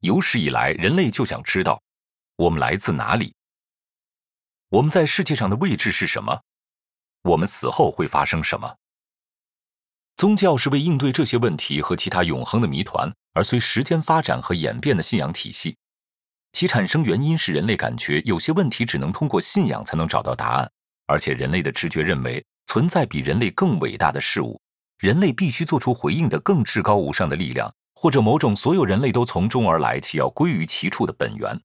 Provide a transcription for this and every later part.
有史以来，人类就想知道，我们来自哪里，我们在世界上的位置是什么，我们死后会发生什么。宗教是为应对这些问题和其他永恒的谜团而随时间发展和演变的信仰体系，其产生原因是人类感觉有些问题只能通过信仰才能找到答案，而且人类的直觉认为存在比人类更伟大的事物，人类必须做出回应的更至高无上的力量。或者某种所有人类都从中而来，且要归于其处的本源。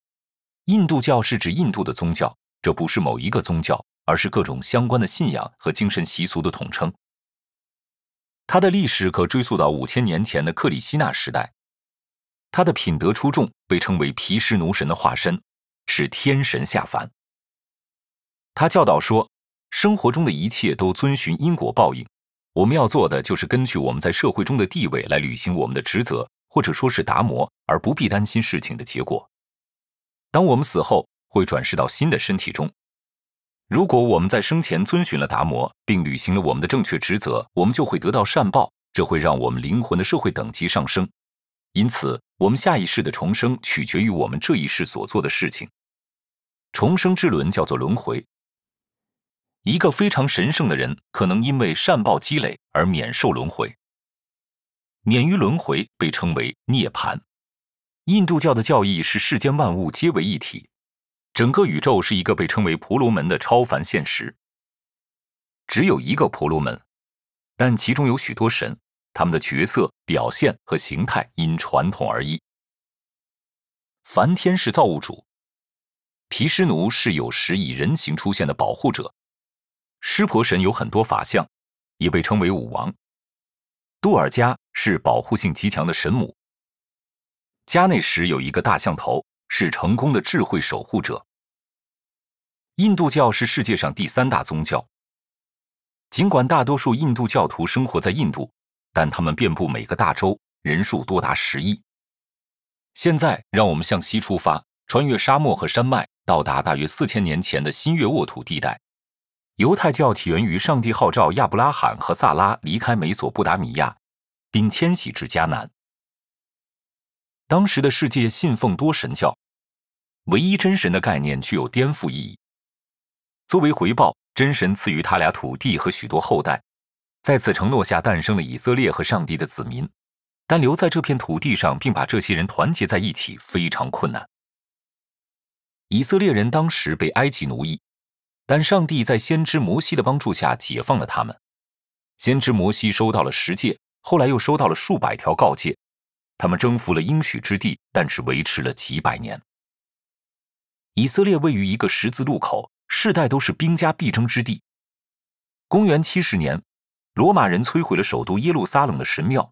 印度教是指印度的宗教，这不是某一个宗教，而是各种相关的信仰和精神习俗的统称。它的历史可追溯到五千年前的克里希那时代。他的品德出众，被称为毗湿奴神的化身，是天神下凡。他教导说，生活中的一切都遵循因果报应。我们要做的就是根据我们在社会中的地位来履行我们的职责，或者说是达摩，而不必担心事情的结果。当我们死后会转世到新的身体中，如果我们在生前遵循了达摩，并履行了我们的正确职责，我们就会得到善报，这会让我们灵魂的社会等级上升。因此，我们下一世的重生取决于我们这一世所做的事情。重生之轮叫做轮回。一个非常神圣的人，可能因为善报积累而免受轮回，免于轮回被称为涅槃。印度教的教义是世间万物皆为一体，整个宇宙是一个被称为婆罗门的超凡现实。只有一个婆罗门，但其中有许多神，他们的角色、表现和形态因传统而异。梵天是造物主，毗湿奴是有时以人形出现的保护者。湿婆神有很多法相，也被称为武王。杜尔迦是保护性极强的神母。迦内什有一个大象头，是成功的智慧守护者。印度教是世界上第三大宗教。尽管大多数印度教徒生活在印度，但他们遍布每个大洲，人数多达十亿。现在，让我们向西出发，穿越沙漠和山脉，到达大约四千年前的新月沃土地带。犹太教起源于上帝号召亚伯拉罕和萨拉离开美索不达米亚，并迁徙至迦南。当时的世界信奉多神教，唯一真神的概念具有颠覆意义。作为回报，真神赐予他俩土地和许多后代。在此承诺下诞生了以色列和上帝的子民，但留在这片土地上并把这些人团结在一起非常困难。以色列人当时被埃及奴役。但上帝在先知摩西的帮助下解放了他们。先知摩西收到了十诫，后来又收到了数百条告诫。他们征服了应许之地，但是维持了几百年。以色列位于一个十字路口，世代都是兵家必争之地。公元七十年，罗马人摧毁了首都耶路撒冷的神庙，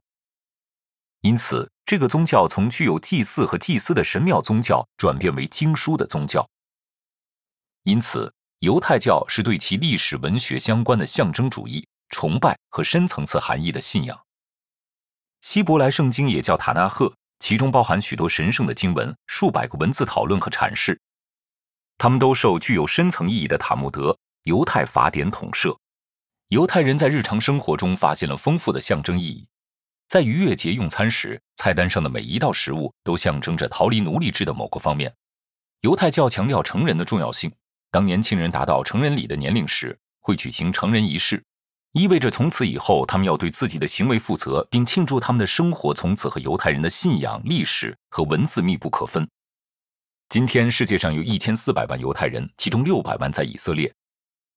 因此这个宗教从具有祭祀和祭司的神庙宗教转变为经书的宗教。因此。犹太教是对其历史、文学相关的象征主义、崇拜和深层次含义的信仰。希伯来圣经也叫塔纳赫，其中包含许多神圣的经文，数百个文字讨论和阐释。他们都受具有深层意义的塔木德（犹太法典）统摄。犹太人在日常生活中发现了丰富的象征意义。在逾越节用餐时，菜单上的每一道食物都象征着逃离奴隶制的某个方面。犹太教强调成人的重要性。当年轻人达到成人礼的年龄时，会举行成人仪式，意味着从此以后他们要对自己的行为负责，并庆祝他们的生活从此和犹太人的信仰、历史和文字密不可分。今天世界上有一千四百万犹太人，其中六百万在以色列。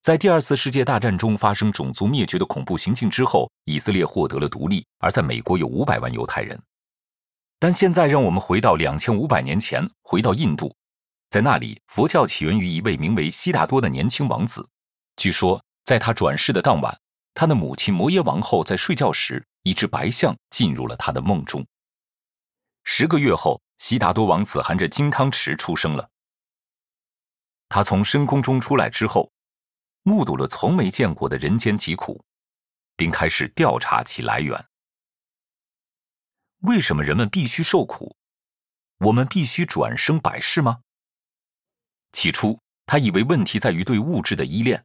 在第二次世界大战中发生种族灭绝的恐怖行径之后，以色列获得了独立；而在美国有五百万犹太人。但现在，让我们回到两千五百年前，回到印度。在那里，佛教起源于一位名为悉达多的年轻王子。据说，在他转世的当晚，他的母亲摩耶王后在睡觉时，一只白象进入了他的梦中。十个月后，悉达多王子含着金汤匙出生了。他从深宫中出来之后，目睹了从没见过的人间疾苦，并开始调查其来源：为什么人们必须受苦？我们必须转生百世吗？起初，他以为问题在于对物质的依恋，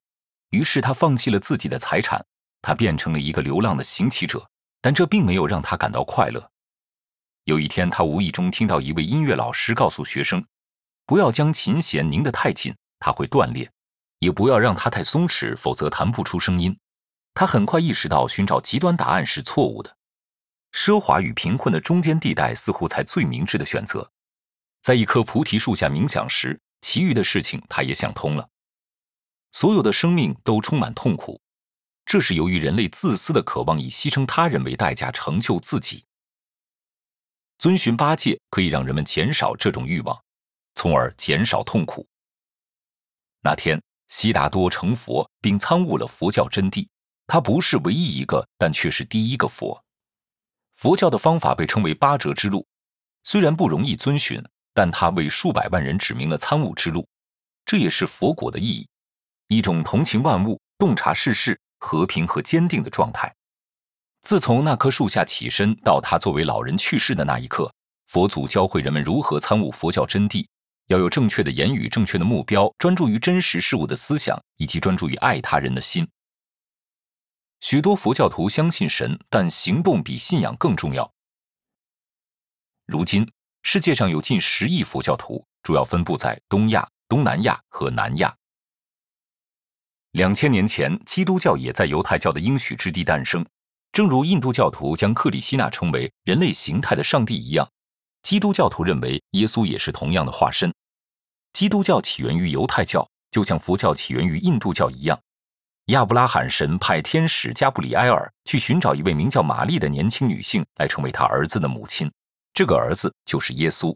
于是他放弃了自己的财产，他变成了一个流浪的行乞者。但这并没有让他感到快乐。有一天，他无意中听到一位音乐老师告诉学生：“不要将琴弦拧得太紧，它会断裂；也不要让它太松弛，否则弹不出声音。”他很快意识到，寻找极端答案是错误的。奢华与贫困的中间地带似乎才最明智的选择。在一棵菩提树下冥想时。其余的事情他也想通了，所有的生命都充满痛苦，这是由于人类自私的渴望以牺牲他人为代价成就自己。遵循八戒可以让人们减少这种欲望，从而减少痛苦。那天，悉达多成佛并参悟了佛教真谛，他不是唯一一个，但却是第一个佛。佛教的方法被称为八折之路，虽然不容易遵循。但他为数百万人指明了参悟之路，这也是佛果的意义，一种同情万物、洞察世事、和平和坚定的状态。自从那棵树下起身到他作为老人去世的那一刻，佛祖教会人们如何参悟佛教真谛，要有正确的言语、正确的目标，专注于真实事物的思想，以及专注于爱他人的心。许多佛教徒相信神，但行动比信仰更重要。如今。世界上有近十亿佛教徒，主要分布在东亚、东南亚和南亚。两千年前，基督教也在犹太教的应许之地诞生。正如印度教徒将克里希那称为人类形态的上帝一样，基督教徒认为耶稣也是同样的化身。基督教起源于犹太教，就像佛教起源于印度教一样。亚伯拉罕神派天使加布里埃尔去寻找一位名叫玛丽的年轻女性，来成为他儿子的母亲。这个儿子就是耶稣。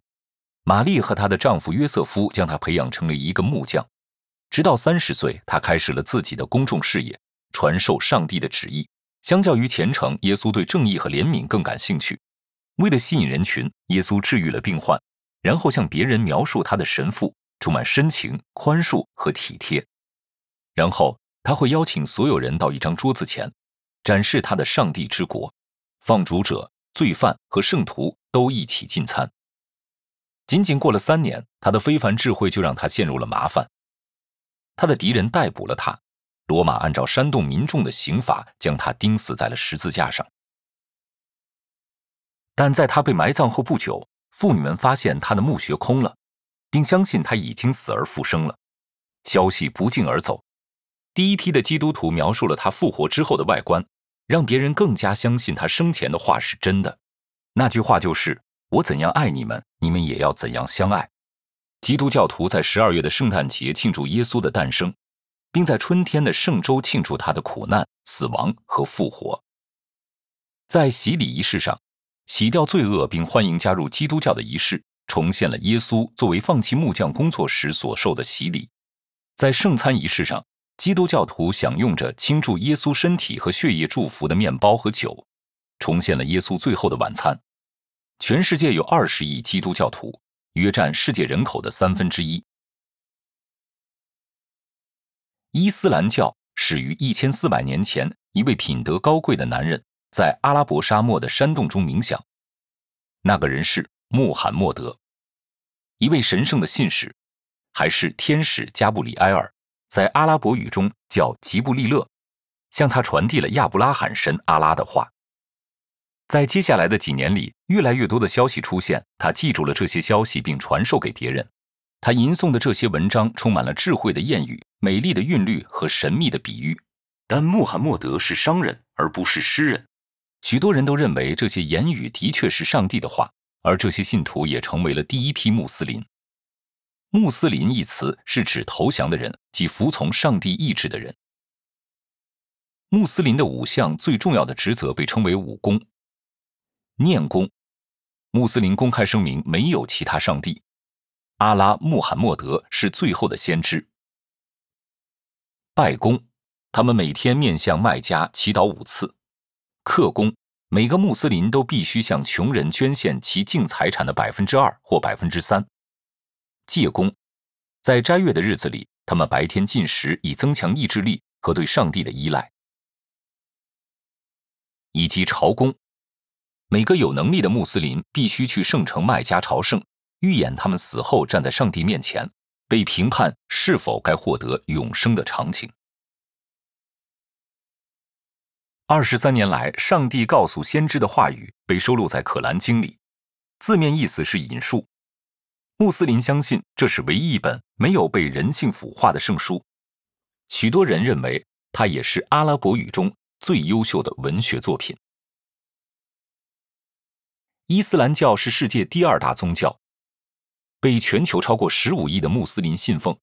玛丽和她的丈夫约瑟夫将他培养成了一个木匠，直到三十岁，他开始了自己的公众事业，传授上帝的旨意。相较于虔诚，耶稣对正义和怜悯更感兴趣。为了吸引人群，耶稣治愈了病患，然后向别人描述他的神父充满深情、宽恕和体贴。然后他会邀请所有人到一张桌子前，展示他的上帝之国，放逐者、罪犯和圣徒。都一起进餐。仅仅过了三年，他的非凡智慧就让他陷入了麻烦。他的敌人逮捕了他，罗马按照煽动民众的刑法将他钉死在了十字架上。但在他被埋葬后不久，妇女们发现他的墓穴空了，并相信他已经死而复生了。消息不胫而走，第一批的基督徒描述了他复活之后的外观，让别人更加相信他生前的话是真的。那句话就是：我怎样爱你们，你们也要怎样相爱。基督教徒在十二月的圣诞节庆祝耶稣的诞生，并在春天的圣周庆祝他的苦难、死亡和复活。在洗礼仪式上，洗掉罪恶并欢迎加入基督教的仪式，重现了耶稣作为放弃木匠工作时所受的洗礼。在圣餐仪式上，基督教徒享用着倾注耶稣身体和血液祝福的面包和酒，重现了耶稣最后的晚餐。全世界有二十亿基督教徒，约占世界人口的三分之一。伊斯兰教始于一千四百年前，一位品德高贵的男人在阿拉伯沙漠的山洞中冥想。那个人是穆罕默德，一位神圣的信使，还是天使加布里埃尔（在阿拉伯语中叫吉布利勒），向他传递了亚伯拉罕神阿拉的话。在接下来的几年里，越来越多的消息出现。他记住了这些消息，并传授给别人。他吟诵的这些文章充满了智慧的谚语、美丽的韵律和神秘的比喻。但穆罕默德是商人，而不是诗人。许多人都认为这些言语的确是上帝的话，而这些信徒也成为了第一批穆斯林。穆斯林一词是指投降的人，即服从上帝意志的人。穆斯林的五项最重要的职责被称为五功。念功，穆斯林公开声明没有其他上帝，阿拉·穆罕默德是最后的先知。拜功，他们每天面向麦加祈祷五次。克功，每个穆斯林都必须向穷人捐献其净财产的百分之二或百分之三。戒功，在斋月的日子里，他们白天进食以增强意志力和对上帝的依赖，以及朝功。每个有能力的穆斯林必须去圣城麦加朝圣，预演他们死后站在上帝面前被评判是否该获得永生的场景。二十三年来，上帝告诉先知的话语被收录在《可兰经》里，字面意思是引述。穆斯林相信这是唯一一本没有被人性腐化的圣书。许多人认为它也是阿拉伯语中最优秀的文学作品。伊斯兰教是世界第二大宗教，被全球超过十五亿的穆斯林信奉。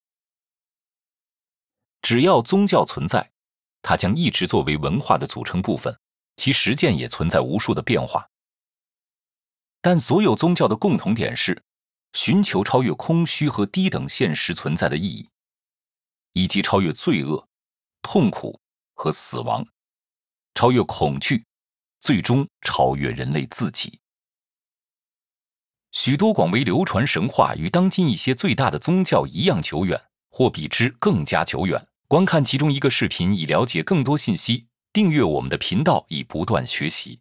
只要宗教存在，它将一直作为文化的组成部分，其实践也存在无数的变化。但所有宗教的共同点是，寻求超越空虚和低等现实存在的意义，以及超越罪恶、痛苦和死亡，超越恐惧，最终超越人类自己。许多广为流传神话与当今一些最大的宗教一样久远，或比之更加久远。观看其中一个视频以了解更多信息，订阅我们的频道以不断学习。